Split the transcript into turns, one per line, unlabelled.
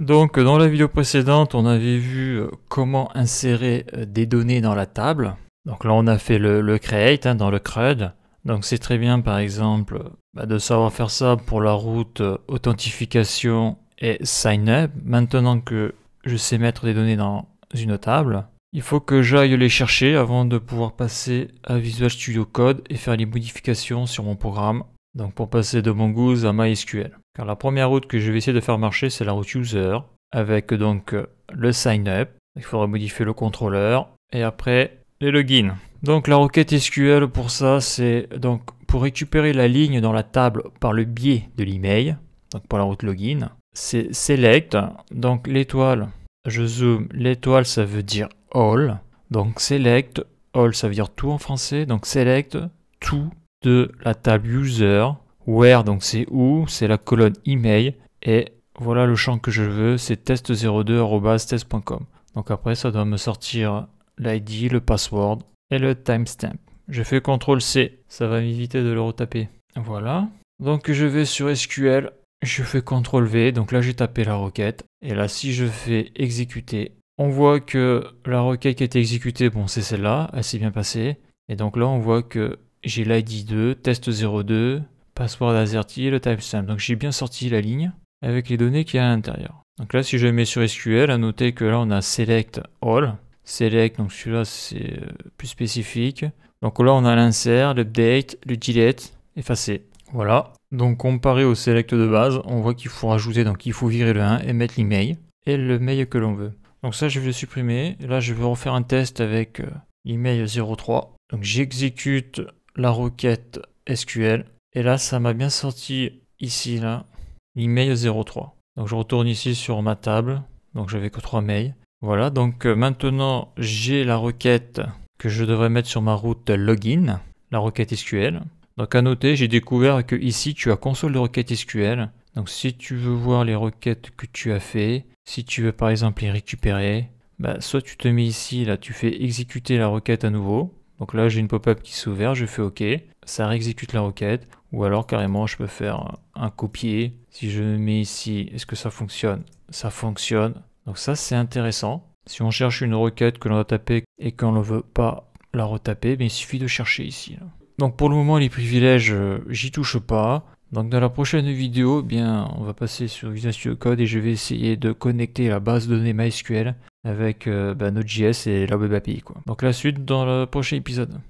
Donc dans la vidéo précédente, on avait vu euh, comment insérer euh, des données dans la table. Donc là on a fait le, create hein, dans le CRUD. Donc c'est très bien par exemple bah, de savoir faire ça pour la route euh, authentification et sign up. Maintenant que je sais mettre des données dans une table, il faut que j'aille les chercher avant de pouvoir passer à Visual Studio Code et faire les modifications sur mon programme donc pour passer de Mongoose à MySQL. Car la première route que je vais essayer de faire marcher, c'est la route user, avec donc le sign up. Il faudra modifier le contrôleur et après les logins. Donc la requête SQL pour ça, c'est donc pour récupérer la ligne dans la table par le biais de l'email, donc pour la route login, c'est select, donc l'étoile, je zoome, l'étoile ça veut dire all, donc select, all ça veut dire tout en français, donc select tout de la table user. Where, donc c'est où, c'est la colonne email. Et voilà le champ que je veux, c'est test02.test.com. Donc après, ça doit me sortir l'ID, le password et le timestamp. Je fais CTRL-C, ça va m'éviter de le retaper. Voilà. Donc je vais sur SQL, je fais CTRL-V, donc là j'ai tapé la requête. Et là, si je fais exécuter, on voit que la requête qui a été exécutée, bon c'est celle-là, elle s'est bien passée. Et donc là, on voit que j'ai l'ID 2, test 02, password AZERTY et le timestamp. Donc j'ai bien sorti la ligne avec les données qu'il y a à l'intérieur. Donc là, si je mets sur SQL, à noter que là, on a select all. Select, donc celui-là, c'est euh, plus spécifique. Donc là, on a l'insert, l'update, le delete, effacer. Voilà. Donc comparé au select de base, on voit qu'il faut rajouter, donc il faut virer le 1 et mettre l'email et le mail que l'on veut. Donc ça, je vais le supprimer. Là, je vais refaire un test avec euh, l'email 03. Donc j'exécute la requête SQL. Et là, ça m'a bien sorti ici, là, l'email 03. Donc je retourne ici sur ma table. Donc j'avais que 3 mails. Voilà, donc euh, maintenant j'ai la requête que je devrais mettre sur ma route login, la requête SQL. Donc à noter, j'ai découvert que ici tu as console de requête SQL. Donc si tu veux voir les requêtes que tu as fait, si tu veux par exemple les récupérer, bah, soit tu te mets ici, là tu fais exécuter la requête à nouveau, donc là, j'ai une pop-up qui s'ouvre, je fais OK, ça réexécute la requête. Ou alors carrément, je peux faire un copier. Si je mets ici, est-ce que ça fonctionne Ça fonctionne. Donc ça, c'est intéressant. Si on cherche une requête que l'on a tapée et qu'on ne veut pas la retaper, ben, il suffit de chercher ici. Donc pour le moment, les privilèges, euh, j'y touche pas. Donc dans la prochaine vidéo, eh bien, on va passer sur Visual Studio Code et je vais essayer de connecter la base de données MySQL avec euh, bah, Node.js et la web API. Quoi. Donc la suite dans le prochain épisode.